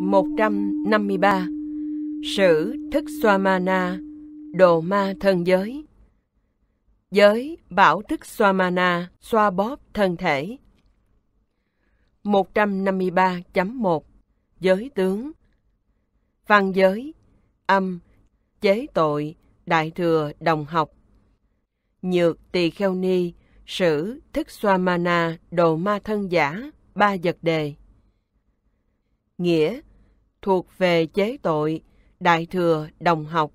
153 Sử Thức Swamana Đồ ma thân giới Giới Bảo Thức Swamana Xoa bóp thân thể 153.1 Giới tướng Văn giới Âm Chế tội Đại thừa đồng học Nhược tỳ kheo ni Sử Thức Swamana Đồ ma thân giả Ba vật đề Nghĩa thuộc về chế tội, đại thừa đồng học.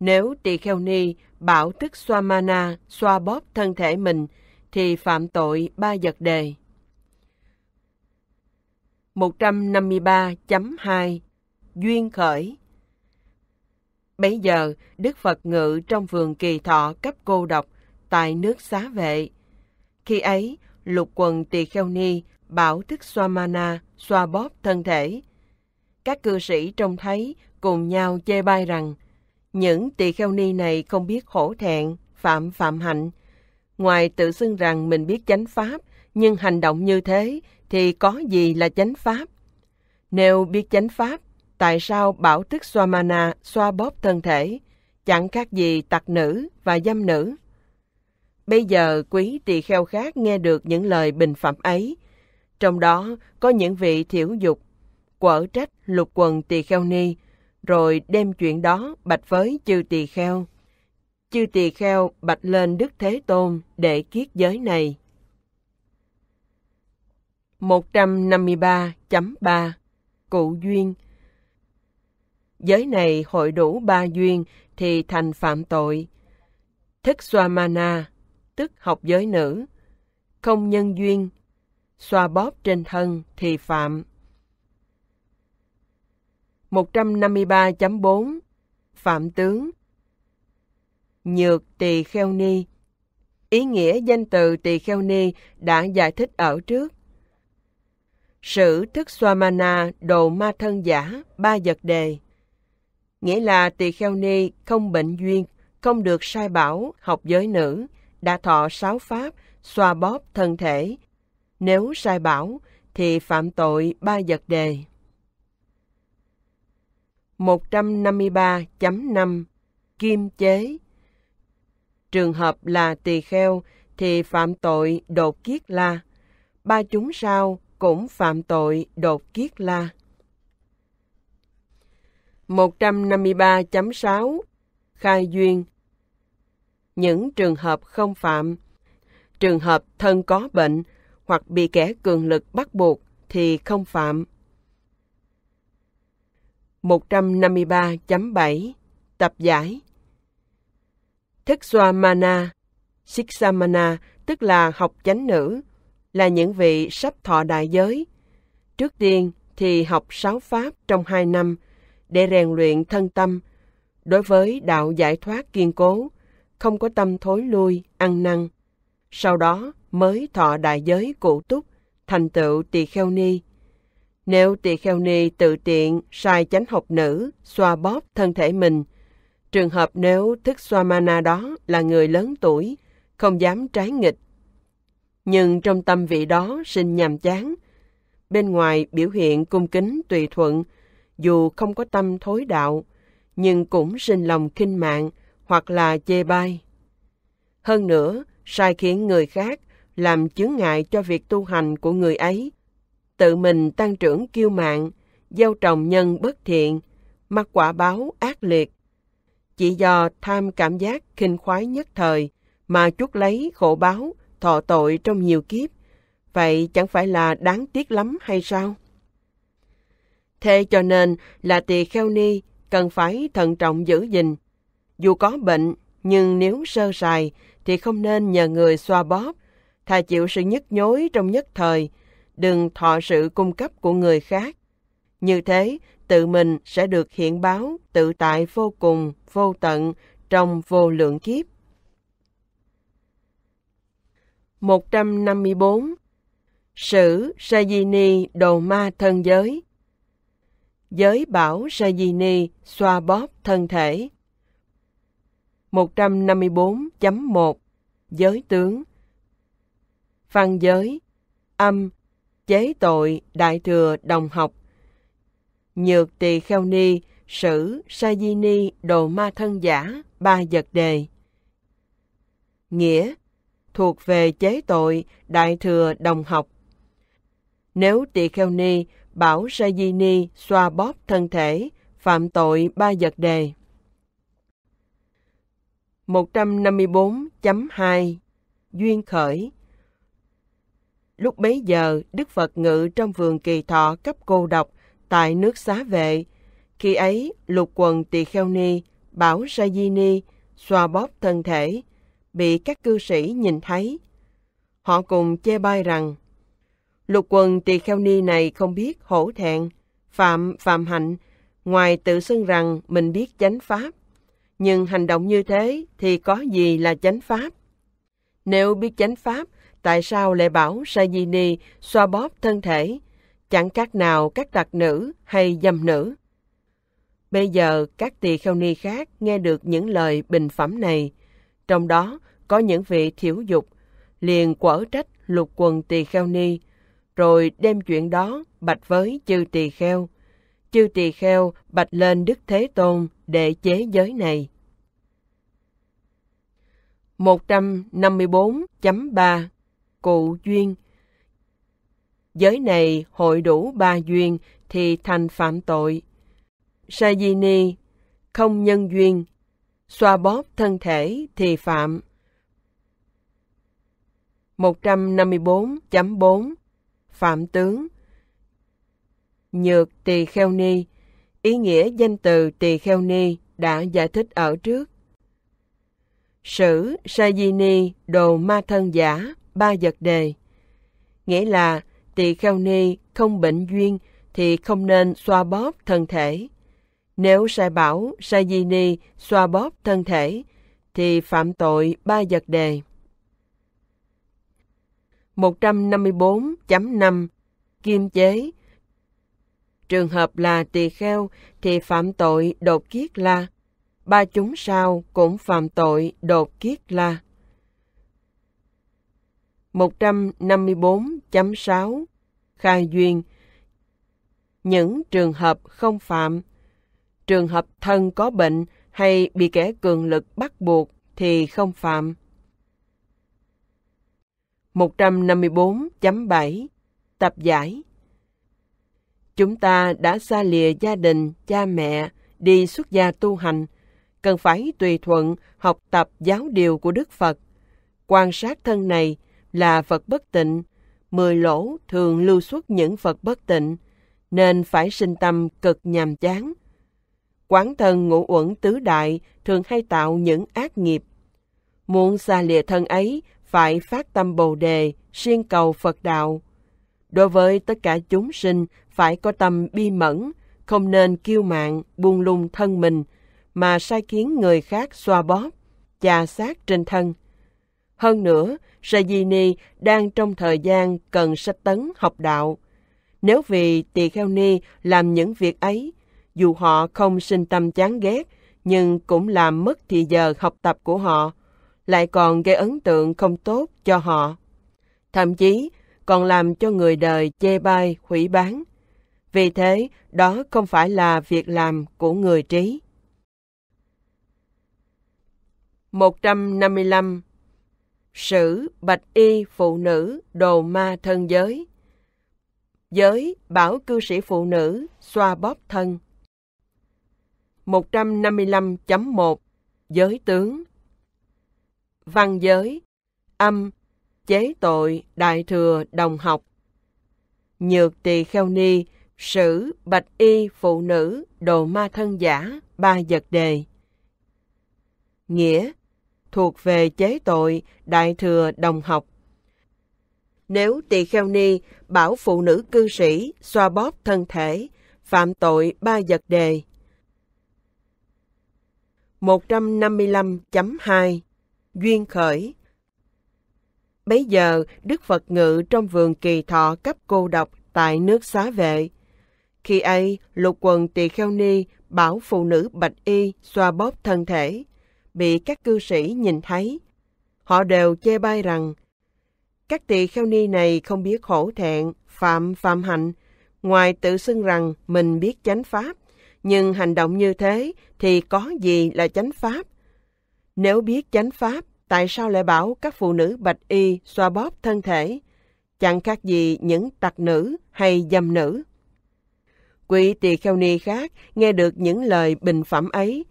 Nếu tỳ kheo ni bảo tức xoa mana xoa bóp thân thể mình thì phạm tội ba vật đề. 153.2 Duyên khởi bây giờ, Đức Phật ngự trong vườn kỳ thọ cấp cô độc tại nước xá vệ. Khi ấy, lục quần tỳ kheo ni bảo thức xoa mana, xoa bóp thân thể, các cư sĩ trông thấy cùng nhau chê bai rằng những tỳ kheo ni này không biết hổ thẹn, phạm phạm hạnh. Ngoài tự xưng rằng mình biết chánh pháp, nhưng hành động như thế thì có gì là chánh pháp? Nếu biết chánh pháp, tại sao bảo thức Swamana xoa bóp thân thể, chẳng khác gì tặc nữ và dâm nữ? Bây giờ quý tỳ kheo khác nghe được những lời bình phẩm ấy, trong đó có những vị thiểu dục quở trách lục quần tỳ kheo ni, rồi đem chuyện đó bạch với chư tỳ kheo. Chư tỳ kheo bạch lên Đức Thế Tôn để kiết giới này. 153.3 Cụ Duyên Giới này hội đủ ba duyên thì thành phạm tội. Thích Swamana, tức học giới nữ. Không nhân duyên, xoa bóp trên thân thì phạm. 153.4 Phạm tướng Nhược tỳ kheo ni Ý nghĩa danh từ tỳ kheo ni đã giải thích ở trước. Sử thức Swamana đồ ma thân giả, ba vật đề. Nghĩa là tỳ kheo ni không bệnh duyên, không được sai bảo, học giới nữ, đã thọ sáu pháp, xoa bóp thân thể. Nếu sai bảo, thì phạm tội ba vật đề. 153.5 Kim chế Trường hợp là tỳ kheo thì phạm tội đột kiết la. Ba chúng sao cũng phạm tội đột kiết la. 153.6 Khai duyên Những trường hợp không phạm Trường hợp thân có bệnh hoặc bị kẻ cường lực bắt buộc thì không phạm. 153.7 Tập giải Thức Siksamana tức là học chánh nữ, là những vị sắp thọ đại giới. Trước tiên thì học sáu pháp trong hai năm để rèn luyện thân tâm. Đối với đạo giải thoát kiên cố, không có tâm thối lui, ăn năn. Sau đó mới thọ đại giới cụ túc, thành tựu tỳ kheo ni nếu tỳ kheo ni tự tiện sai chánh học nữ, xoa bóp thân thể mình, trường hợp nếu thức xoa mana đó là người lớn tuổi, không dám trái nghịch. Nhưng trong tâm vị đó sinh nhàm chán, bên ngoài biểu hiện cung kính tùy thuận, dù không có tâm thối đạo, nhưng cũng sinh lòng khinh mạng hoặc là chê bai. Hơn nữa, sai khiến người khác làm chướng ngại cho việc tu hành của người ấy – tự mình tăng trưởng kiêu mạn, gieo trồng nhân bất thiện, mắc quả báo ác liệt. Chỉ do tham cảm giác khinh khoái nhất thời mà chuốc lấy khổ báo, thọ tội trong nhiều kiếp, vậy chẳng phải là đáng tiếc lắm hay sao? Thế cho nên là tỳ kheo ni cần phải thận trọng giữ gìn. Dù có bệnh, nhưng nếu sơ sài thì không nên nhờ người xoa bóp, thà chịu sự nhức nhối trong nhất thời, đừng thọ sự cung cấp của người khác. Như thế, tự mình sẽ được hiện báo tự tại vô cùng, vô tận trong vô lượng kiếp. 154. Sử Sajini Đồ Ma Thân Giới Giới bảo Sajini xoa bóp thân thể 154.1 Giới tướng văn giới Âm chế tội, đại thừa, đồng học. Nhược tỳ kheo ni, sử, sa di ni, đồ ma thân giả, ba vật đề. Nghĩa, thuộc về chế tội, đại thừa, đồng học. Nếu tỳ kheo ni, bảo sa di ni, xoa bóp thân thể, phạm tội ba vật đề. 154.2 Duyên khởi Lúc bấy giờ, Đức Phật ngự trong vườn kỳ thọ cấp cô độc tại nước xá vệ. Khi ấy, lục quần tỳ kheo ni, bảo sa di ni, xoa bóp thân thể, bị các cư sĩ nhìn thấy. Họ cùng chê bai rằng, lục quần tỳ kheo ni này không biết hổ thẹn, phạm phạm hạnh, ngoài tự xưng rằng mình biết chánh pháp. Nhưng hành động như thế thì có gì là chánh pháp? Nếu biết chánh pháp tại sao lại bảo Sajini xoa bóp thân thể, chẳng các nào các tạc nữ hay dâm nữ. Bây giờ các tỳ kheo ni khác nghe được những lời bình phẩm này, trong đó có những vị thiểu dục, liền quở trách lục quần tỳ kheo ni, rồi đem chuyện đó bạch với chư tỳ kheo. Chư tỳ kheo bạch lên Đức Thế Tôn để chế giới này. 154.3 cụ duyên. Giới này hội đủ ba duyên thì thành phạm tội. Sajini, không nhân duyên, xoa bóp thân thể thì phạm. 154.4 Phạm tướng Nhược tỳ kheo ni Ý nghĩa danh từ tỳ kheo ni đã giải thích ở trước. Sử Sajini đồ ma thân giả ba vật đề. Nghĩa là tỳ kheo ni không bệnh duyên thì không nên xoa bóp thân thể. Nếu sai bảo, sai di ni xoa bóp thân thể thì phạm tội ba vật đề. 154.5 Kim chế Trường hợp là tỳ kheo thì phạm tội đột kiết la. Ba chúng sao cũng phạm tội đột kiết la. 154.6 Khai duyên Những trường hợp không phạm Trường hợp thân có bệnh hay bị kẻ cường lực bắt buộc thì không phạm. 154.7 Tập giải Chúng ta đã xa lìa gia đình, cha mẹ, đi xuất gia tu hành, cần phải tùy thuận học tập giáo điều của Đức Phật. Quan sát thân này, là Phật bất tịnh, mười lỗ thường lưu xuất những Phật bất tịnh, nên phải sinh tâm cực nhàm chán. Quán thân ngũ uẩn tứ đại thường hay tạo những ác nghiệp. Muốn xa lìa thân ấy, phải phát tâm Bồ Đề, siêng cầu Phật Đạo. Đối với tất cả chúng sinh, phải có tâm bi mẫn, không nên kiêu mạn buông lung thân mình, mà sai khiến người khác xoa bóp, chà sát trên thân. Hơn nữa, Sajini đang trong thời gian cần sách tấn học đạo. Nếu vì tỳ kheo ni làm những việc ấy, dù họ không sinh tâm chán ghét, nhưng cũng làm mất thì giờ học tập của họ, lại còn gây ấn tượng không tốt cho họ. Thậm chí còn làm cho người đời chê bai, hủy bán. Vì thế, đó không phải là việc làm của người trí. 155 sử, bạch y, phụ nữ, đồ ma thân giới. Giới bảo cư sĩ phụ nữ xoa bóp thân. 155.1 Giới tướng Văn giới Âm Chế tội đại thừa đồng học Nhược tỳ kheo ni Sử bạch y phụ nữ Đồ ma thân giả Ba vật đề Nghĩa thuộc về chế tội đại thừa đồng học. Nếu tỳ kheo ni bảo phụ nữ cư sĩ xoa bóp thân thể, phạm tội ba vật đề. 155.2 Duyên khởi Bấy giờ, Đức Phật ngự trong vườn kỳ thọ cấp cô độc tại nước xá vệ. Khi ấy, lục quần tỳ kheo ni bảo phụ nữ bạch y xoa bóp thân thể bị các cư sĩ nhìn thấy. Họ đều chê bai rằng các tỳ kheo ni này không biết khổ thẹn, phạm phạm hạnh, ngoài tự xưng rằng mình biết chánh pháp, nhưng hành động như thế thì có gì là chánh pháp? Nếu biết chánh pháp, tại sao lại bảo các phụ nữ bạch y xoa bóp thân thể? Chẳng khác gì những tặc nữ hay dâm nữ. Quỷ tỳ kheo ni khác nghe được những lời bình phẩm ấy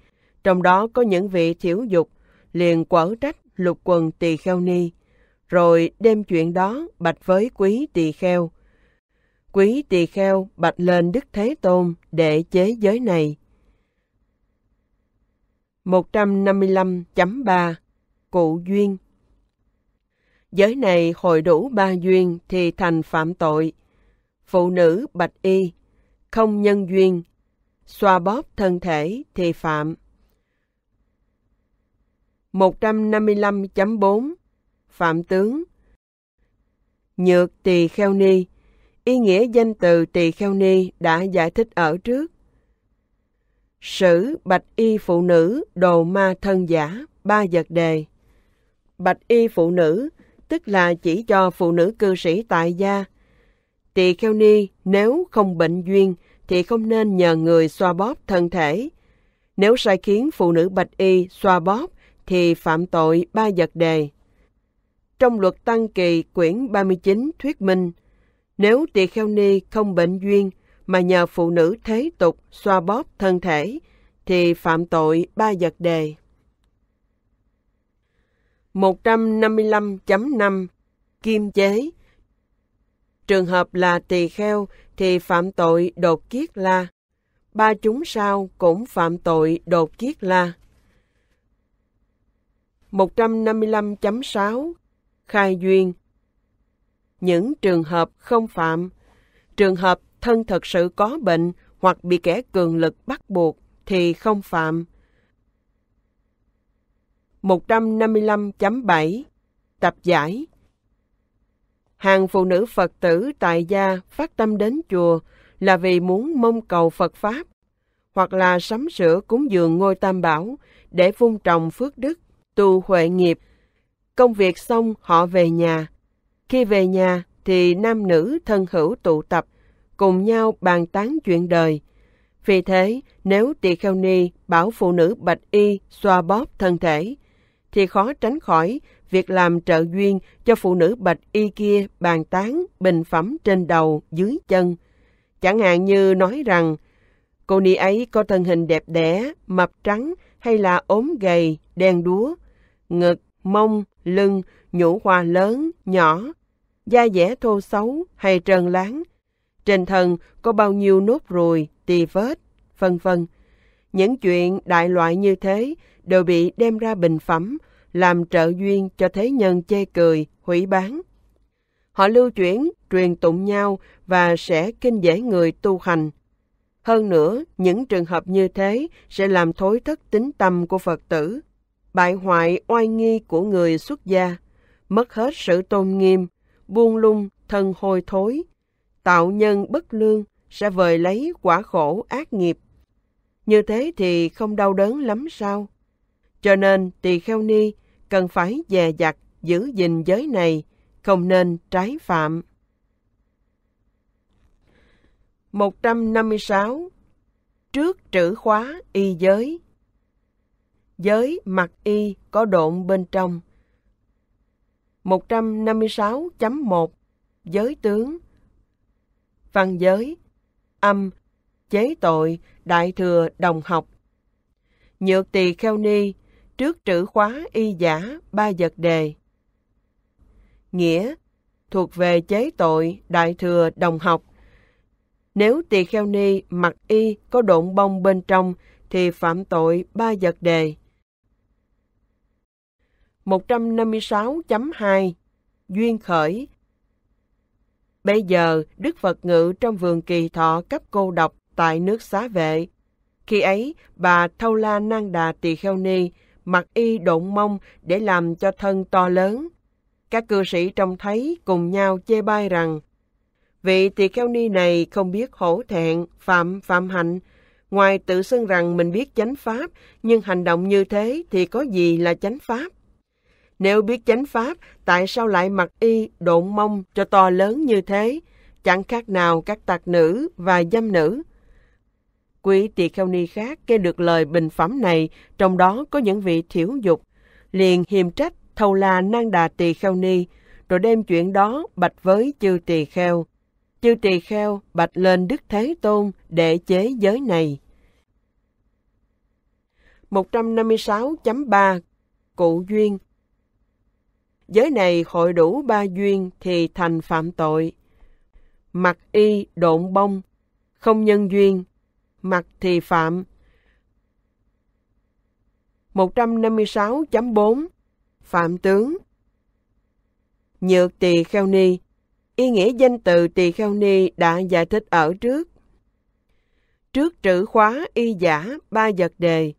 trong đó có những vị thiểu dục, liền quở trách lục quần tỳ kheo ni, rồi đem chuyện đó bạch với quý tỳ kheo. Quý tỳ kheo bạch lên Đức Thế Tôn để chế giới này. 155.3 Cụ Duyên Giới này hội đủ ba duyên thì thành phạm tội. Phụ nữ bạch y, không nhân duyên, xoa bóp thân thể thì phạm 155.4 Phạm tướng Nhược tỳ kheo ni Ý nghĩa danh từ tỳ kheo ni đã giải thích ở trước. Sử bạch y phụ nữ đồ ma thân giả, ba vật đề. Bạch y phụ nữ, tức là chỉ cho phụ nữ cư sĩ tại gia. Tỳ kheo ni nếu không bệnh duyên thì không nên nhờ người xoa bóp thân thể. Nếu sai khiến phụ nữ bạch y xoa bóp thì phạm tội ba vật đề. Trong luật Tăng Kỳ quyển 39 thuyết minh, nếu tỳ kheo ni không bệnh duyên mà nhờ phụ nữ thế tục xoa bóp thân thể, thì phạm tội ba vật đề. 155.5 Kim chế Trường hợp là tỳ kheo thì phạm tội đột kiết la. Ba chúng sao cũng phạm tội đột kiết la. 155.6 Khai duyên Những trường hợp không phạm Trường hợp thân thật sự có bệnh hoặc bị kẻ cường lực bắt buộc thì không phạm. 155.7 Tập giải Hàng phụ nữ Phật tử tại gia phát tâm đến chùa là vì muốn mong cầu Phật Pháp, hoặc là sắm sửa cúng dường ngôi tam bảo để phun trồng phước đức tu huệ nghiệp. Công việc xong họ về nhà. Khi về nhà thì nam nữ thân hữu tụ tập, cùng nhau bàn tán chuyện đời. Vì thế, nếu tỳ kheo ni bảo phụ nữ bạch y xoa bóp thân thể, thì khó tránh khỏi việc làm trợ duyên cho phụ nữ bạch y kia bàn tán bình phẩm trên đầu, dưới chân. Chẳng hạn như nói rằng, cô ni ấy có thân hình đẹp đẽ, mập trắng hay là ốm gầy, đen đúa, ngực, mông, lưng, nhũ hoa lớn, nhỏ, da dẻ thô xấu hay trơn láng. Trên thân có bao nhiêu nốt ruồi, tì vết, vân vân. Những chuyện đại loại như thế đều bị đem ra bình phẩm, làm trợ duyên cho thế nhân chê cười, hủy bán. Họ lưu chuyển, truyền tụng nhau và sẽ kinh dễ người tu hành. Hơn nữa, những trường hợp như thế sẽ làm thối thất tính tâm của Phật tử bại hoại oai nghi của người xuất gia, mất hết sự tôn nghiêm, buông lung thân hôi thối, tạo nhân bất lương sẽ vời lấy quả khổ ác nghiệp. Như thế thì không đau đớn lắm sao? Cho nên tỳ kheo ni cần phải dè dặt giữ gìn giới này, không nên trái phạm. 156. Trước trữ khóa y giới giới mặc y có độn bên trong. 156.1 Giới tướng Văn giới Âm Chế tội Đại thừa đồng học Nhược tỳ kheo ni Trước trữ khóa y giả ba vật đề Nghĩa Thuộc về chế tội Đại thừa đồng học Nếu tỳ kheo ni mặc y có độn bông bên trong thì phạm tội ba vật đề. 156.2 Duyên khởi Bây giờ, Đức Phật ngự trong vườn kỳ thọ cấp cô độc tại nước xá vệ. Khi ấy, bà Thâu La Nang Đà Tỳ Kheo Ni mặc y độn mông để làm cho thân to lớn. Các cư sĩ trông thấy cùng nhau chê bai rằng vị tỳ kheo ni này không biết hổ thẹn, phạm phạm hạnh, ngoài tự xưng rằng mình biết chánh pháp, nhưng hành động như thế thì có gì là chánh pháp? Nếu biết chánh pháp, tại sao lại mặc y, độn mông cho to lớn như thế? Chẳng khác nào các tạc nữ và dâm nữ. Quý tỳ kheo ni khác nghe được lời bình phẩm này, trong đó có những vị thiểu dục, liền hiềm trách thâu la nang đà tỳ kheo ni, rồi đem chuyện đó bạch với chư tỳ kheo. Chư tỳ kheo bạch lên Đức Thế Tôn để chế giới này. 156.3 Cụ Duyên giới này hội đủ ba duyên thì thành phạm tội. Mặc y độn bông, không nhân duyên, mặc thì phạm. 156.4 Phạm tướng Nhược tỳ kheo ni Ý nghĩa danh từ tỳ kheo ni đã giải thích ở trước. Trước trữ khóa y giả ba vật đề.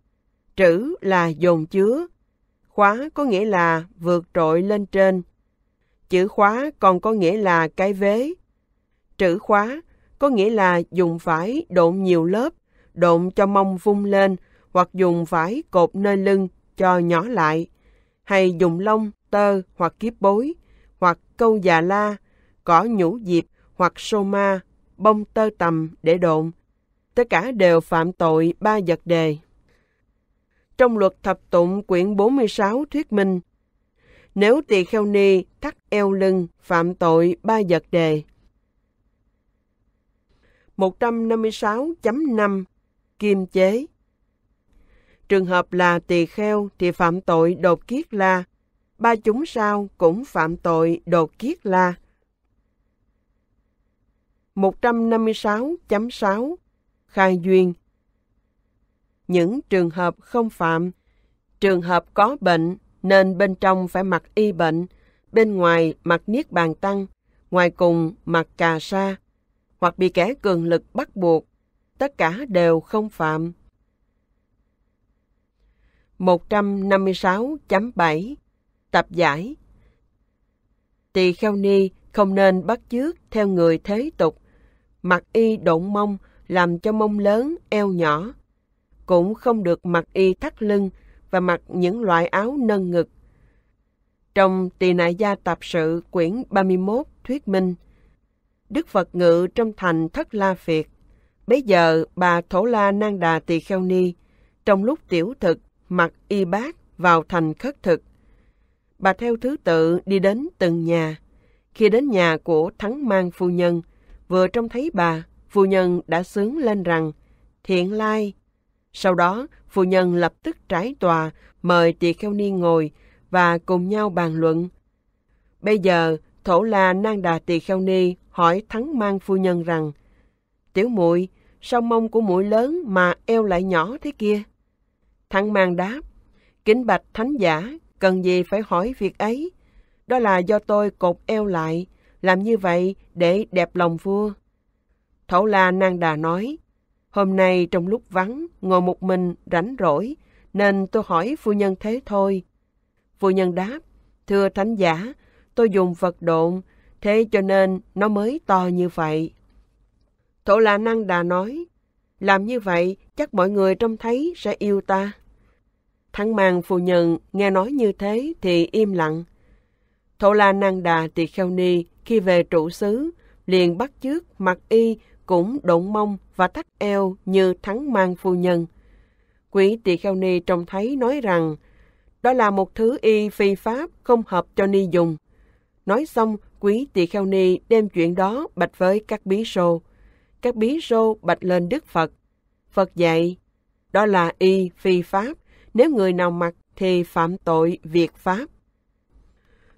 Trữ là dồn chứa, khóa có nghĩa là vượt trội lên trên. Chữ khóa còn có nghĩa là cái vế. Trữ khóa có nghĩa là dùng phải độn nhiều lớp, độn cho mông vung lên hoặc dùng phải cột nơi lưng cho nhỏ lại, hay dùng lông, tơ hoặc kiếp bối, hoặc câu già la, cỏ nhũ diệp hoặc sô ma, bông tơ tầm để độn. Tất cả đều phạm tội ba vật đề trong luật thập tụng quyển 46 thuyết minh. Nếu tỳ kheo ni thắt eo lưng, phạm tội ba vật đề. 156.5 Kim chế Trường hợp là tỳ kheo thì phạm tội đột kiết la, ba chúng sao cũng phạm tội đột kiết la. 156.6 Khai duyên những trường hợp không phạm, trường hợp có bệnh nên bên trong phải mặc y bệnh, bên ngoài mặc niết bàn tăng, ngoài cùng mặc cà sa, hoặc bị kẻ cường lực bắt buộc, tất cả đều không phạm. 156.7 Tập giải Tỳ kheo ni không nên bắt chước theo người thế tục, mặc y độn mông làm cho mông lớn, eo nhỏ, cũng không được mặc y thắt lưng và mặc những loại áo nâng ngực. Trong Tỳ Nại Gia Tạp Sự quyển 31 thuyết minh, Đức Phật ngự trong thành Thất La Phiệt. Bấy giờ bà Thổ La Nang Đà Tỳ Kheo Ni, trong lúc tiểu thực mặc y bát vào thành khất thực. Bà theo thứ tự đi đến từng nhà. Khi đến nhà của Thắng Mang Phu Nhân, vừa trông thấy bà, phu nhân đã sướng lên rằng, thiện lai, sau đó, phu nhân lập tức trái tòa, mời tỳ kheo ni ngồi và cùng nhau bàn luận. Bây giờ, thổ la nang đà tỳ kheo ni hỏi thắng mang phu nhân rằng, Tiểu muội sao mông của mũi lớn mà eo lại nhỏ thế kia? Thắng mang đáp, kính bạch thánh giả, cần gì phải hỏi việc ấy? Đó là do tôi cột eo lại, làm như vậy để đẹp lòng vua. Thổ la nang đà nói, Hôm nay trong lúc vắng, ngồi một mình, rảnh rỗi, nên tôi hỏi phu nhân thế thôi. Phu nhân đáp, thưa thánh giả, tôi dùng vật độn, thế cho nên nó mới to như vậy. Thổ là năng đà nói, làm như vậy chắc mọi người trông thấy sẽ yêu ta. Thắng màng phu nhân nghe nói như thế thì im lặng. Thổ la năng đà tỳ kheo ni khi về trụ xứ liền bắt chước mặc y cũng đụng mông và thắt eo như thắng mang phu nhân. Quý tỳ kheo ni trông thấy nói rằng, đó là một thứ y phi pháp không hợp cho ni dùng. Nói xong, quý tỳ kheo ni đem chuyện đó bạch với các bí sô. Các bí sô bạch lên Đức Phật. Phật dạy, đó là y phi pháp, nếu người nào mặc thì phạm tội việc pháp.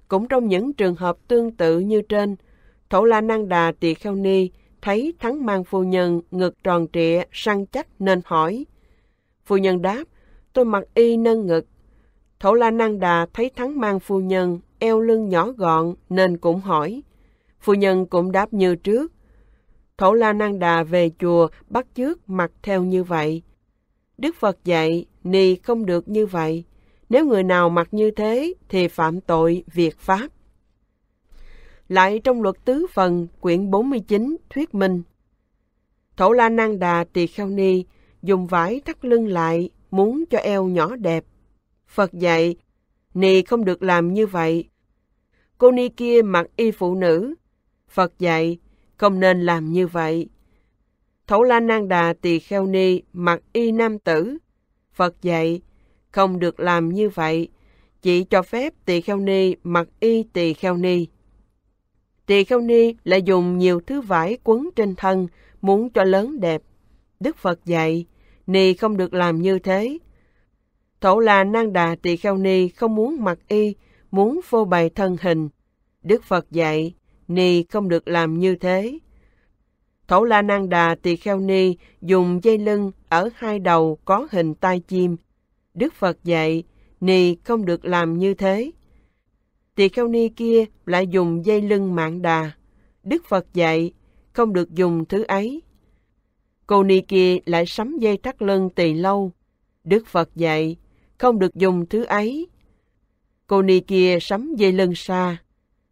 Cũng trong những trường hợp tương tự như trên, Thổ La Năng Đà Tỳ Kheo Ni thấy Thắng Mang phu nhân ngực tròn trịa, săn chắc nên hỏi. Phu nhân đáp, tôi mặc y nâng ngực. Thổ La Năng Đà thấy Thắng Mang phu nhân eo lưng nhỏ gọn nên cũng hỏi. Phu nhân cũng đáp như trước. Thổ La Năng Đà về chùa bắt chước mặc theo như vậy. Đức Phật dạy, ni không được như vậy. Nếu người nào mặc như thế thì phạm tội việc Pháp lại trong luật tứ phần quyển 49 thuyết minh. Thổ La Nang Đà Tỳ Kheo Ni dùng vải thắt lưng lại muốn cho eo nhỏ đẹp. Phật dạy, Ni không được làm như vậy. Cô Ni kia mặc y phụ nữ. Phật dạy, không nên làm như vậy. Thổ La Nang Đà Tỳ Kheo Ni mặc y nam tử. Phật dạy, không được làm như vậy. Chỉ cho phép Tỳ Kheo Ni mặc y Tỳ Kheo Ni. Tỳ Kheo Ni lại dùng nhiều thứ vải quấn trên thân, muốn cho lớn đẹp. Đức Phật dạy, Ni không được làm như thế. Thổ là Nang Đà Tỳ Kheo Ni không muốn mặc y, muốn phô bày thân hình. Đức Phật dạy, Ni không được làm như thế. Thổ La Nang Đà Tỳ Kheo Ni dùng dây lưng ở hai đầu có hình tai chim. Đức Phật dạy, Ni không được làm như thế tỳ kheo ni kia lại dùng dây lưng mạng đà. Đức Phật dạy, không được dùng thứ ấy. Cô ni kia lại sắm dây thắt lưng tỳ lâu. Đức Phật dạy, không được dùng thứ ấy. Cô ni kia sắm dây lưng xa.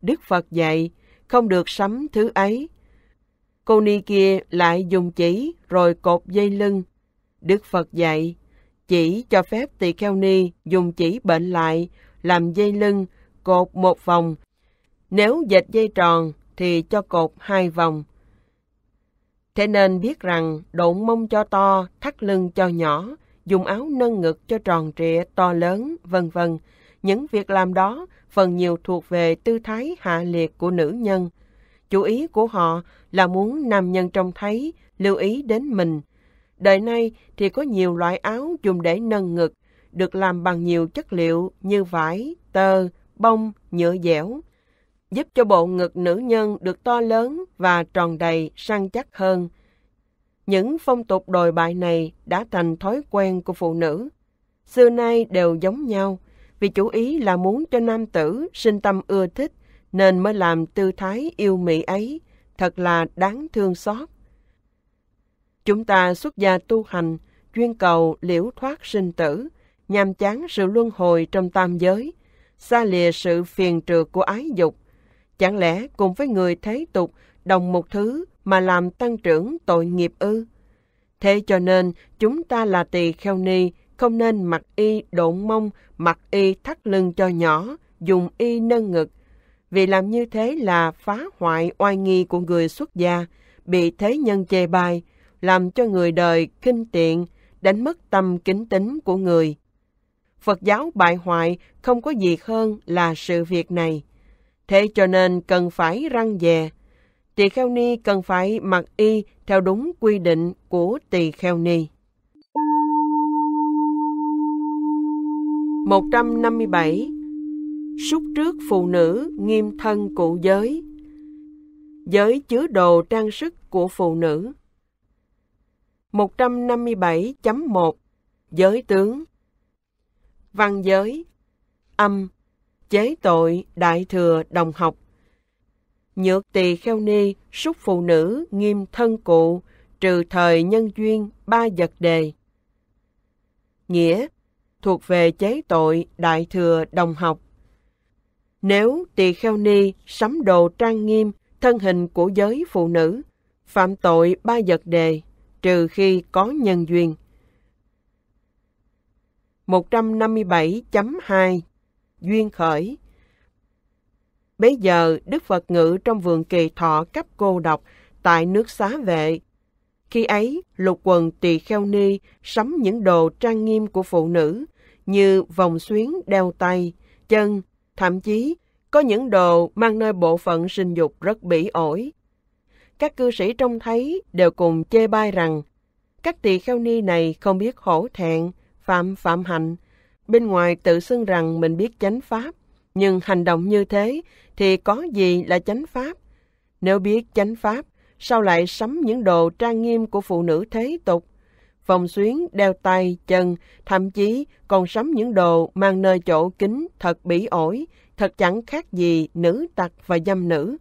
Đức Phật dạy, không được sắm thứ ấy. Cô ni kia lại dùng chỉ rồi cột dây lưng. Đức Phật dạy, chỉ cho phép tỳ kheo ni dùng chỉ bệnh lại, làm dây lưng, cột một vòng. Nếu dệt dây tròn thì cho cột hai vòng. Thế nên biết rằng độn mông cho to, thắt lưng cho nhỏ, dùng áo nâng ngực cho tròn trịa, to lớn, vân vân. Những việc làm đó phần nhiều thuộc về tư thái hạ liệt của nữ nhân. Chủ ý của họ là muốn nam nhân trông thấy, lưu ý đến mình. Đời nay thì có nhiều loại áo dùng để nâng ngực, được làm bằng nhiều chất liệu như vải, tơ, bông, nhựa dẻo, giúp cho bộ ngực nữ nhân được to lớn và tròn đầy, săn chắc hơn. Những phong tục đồi bại này đã thành thói quen của phụ nữ. Xưa nay đều giống nhau, vì chủ ý là muốn cho nam tử sinh tâm ưa thích, nên mới làm tư thái yêu mị ấy, thật là đáng thương xót. Chúng ta xuất gia tu hành, chuyên cầu liễu thoát sinh tử, nhằm chán sự luân hồi trong tam giới – xa lìa sự phiền trượt của ái dục. Chẳng lẽ cùng với người thế tục đồng một thứ mà làm tăng trưởng tội nghiệp ư? Thế cho nên chúng ta là tỳ kheo ni, không nên mặc y độn mông, mặc y thắt lưng cho nhỏ, dùng y nâng ngực. Vì làm như thế là phá hoại oai nghi của người xuất gia, bị thế nhân chê bai, làm cho người đời kinh tiện, đánh mất tâm kính tính của người. Phật giáo bại hoại không có gì hơn là sự việc này. Thế cho nên cần phải răng dè. Tỳ kheo ni cần phải mặc y theo đúng quy định của tỳ kheo ni. 157. Súc trước phụ nữ nghiêm thân cụ giới. Giới chứa đồ trang sức của phụ nữ. 157.1 Giới tướng văn giới, âm, chế tội đại thừa đồng học. Nhược tỳ kheo ni, súc phụ nữ, nghiêm thân cụ, trừ thời nhân duyên, ba vật đề. Nghĩa, thuộc về chế tội đại thừa đồng học. Nếu tỳ kheo ni sắm đồ trang nghiêm, thân hình của giới phụ nữ, phạm tội ba vật đề, trừ khi có nhân duyên. 157.2 Duyên khởi Bấy giờ Đức Phật ngự trong vườn kỳ thọ cấp cô độc tại nước xá vệ. Khi ấy, lục quần tỳ kheo ni sắm những đồ trang nghiêm của phụ nữ như vòng xuyến đeo tay, chân, thậm chí có những đồ mang nơi bộ phận sinh dục rất bỉ ổi. Các cư sĩ trông thấy đều cùng chê bai rằng các tỳ kheo ni này không biết hổ thẹn, phạm phạm hạnh. Bên ngoài tự xưng rằng mình biết chánh pháp, nhưng hành động như thế thì có gì là chánh pháp? Nếu biết chánh pháp, sao lại sắm những đồ trang nghiêm của phụ nữ thế tục? Vòng xuyến đeo tay, chân, thậm chí còn sắm những đồ mang nơi chỗ kính thật bỉ ổi, thật chẳng khác gì nữ tặc và dâm nữ.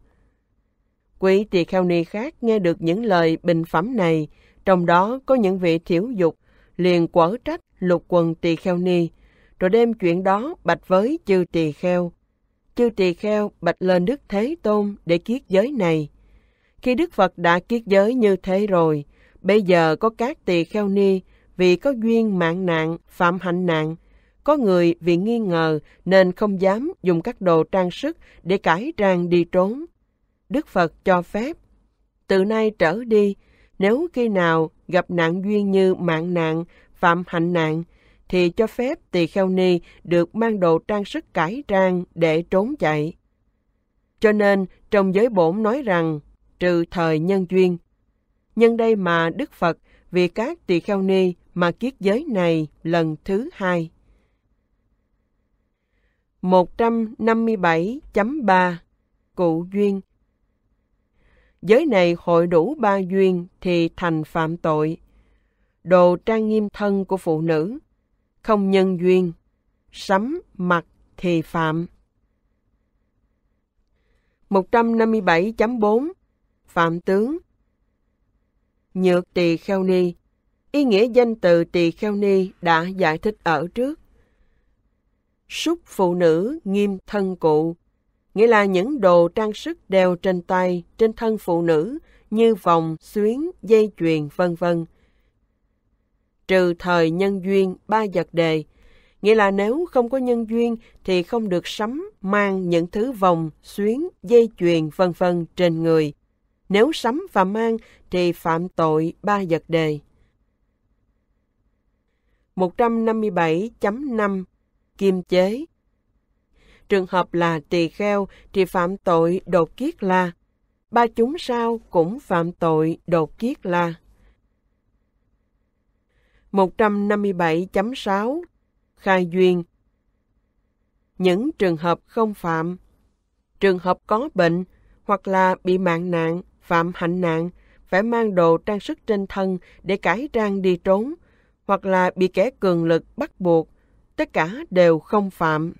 Quý tỳ kheo ni khác nghe được những lời bình phẩm này, trong đó có những vị thiểu dục, liền quở trách lục quần tỳ kheo ni, rồi đem chuyện đó bạch với chư tỳ kheo. Chư tỳ kheo bạch lên Đức Thế Tôn để kiết giới này. Khi Đức Phật đã kiết giới như thế rồi, bây giờ có các tỳ kheo ni vì có duyên mạng nạn, phạm hạnh nạn, có người vì nghi ngờ nên không dám dùng các đồ trang sức để cải trang đi trốn. Đức Phật cho phép, từ nay trở đi, nếu khi nào gặp nạn duyên như mạng nạn, phạm hạnh nạn, thì cho phép tỳ kheo ni được mang đồ trang sức cải trang để trốn chạy. Cho nên, trong giới bổn nói rằng, trừ thời nhân duyên. Nhân đây mà Đức Phật vì các tỳ kheo ni mà kiết giới này lần thứ hai. 157.3 Cụ duyên Giới này hội đủ ba duyên thì thành phạm tội đồ trang nghiêm thân của phụ nữ, không nhân duyên, sắm mặt thì phạm. 157.4 Phạm tướng Nhược tỳ kheo ni Ý nghĩa danh từ tỳ kheo ni đã giải thích ở trước. Súc phụ nữ nghiêm thân cụ nghĩa là những đồ trang sức đeo trên tay, trên thân phụ nữ như vòng, xuyến, dây chuyền, vân vân trừ thời nhân duyên ba vật đề. Nghĩa là nếu không có nhân duyên thì không được sắm, mang những thứ vòng, xuyến, dây chuyền vân vân trên người. Nếu sắm và mang thì phạm tội ba vật đề. 157.5 Kim chế Trường hợp là tỳ kheo thì phạm tội đột kiết la. Ba chúng sao cũng phạm tội đột kiết la. 157.6 Khai duyên Những trường hợp không phạm Trường hợp có bệnh hoặc là bị mạng nạn, phạm hạnh nạn, phải mang đồ trang sức trên thân để cải trang đi trốn, hoặc là bị kẻ cường lực bắt buộc, tất cả đều không phạm.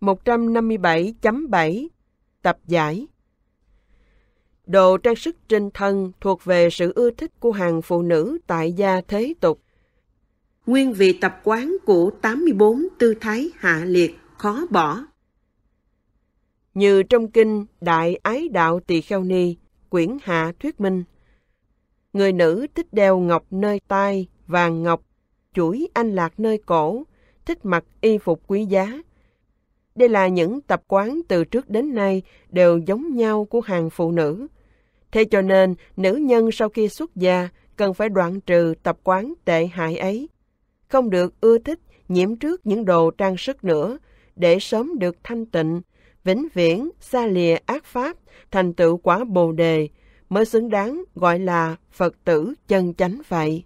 157.7 Tập giải Đồ trang sức trên thân thuộc về sự ưa thích của hàng phụ nữ tại gia thế tục. Nguyên vị tập quán của 84 tư thái hạ liệt, khó bỏ. Như trong kinh Đại Ái Đạo Tỳ Kheo Ni, quyển hạ thuyết minh. Người nữ thích đeo ngọc nơi tai, vàng ngọc, chuỗi anh lạc nơi cổ, thích mặc y phục quý giá. Đây là những tập quán từ trước đến nay đều giống nhau của hàng phụ nữ. Thế cho nên, nữ nhân sau khi xuất gia cần phải đoạn trừ tập quán tệ hại ấy. Không được ưa thích nhiễm trước những đồ trang sức nữa để sớm được thanh tịnh, vĩnh viễn, xa lìa ác pháp, thành tựu quả bồ đề mới xứng đáng gọi là Phật tử chân chánh vậy.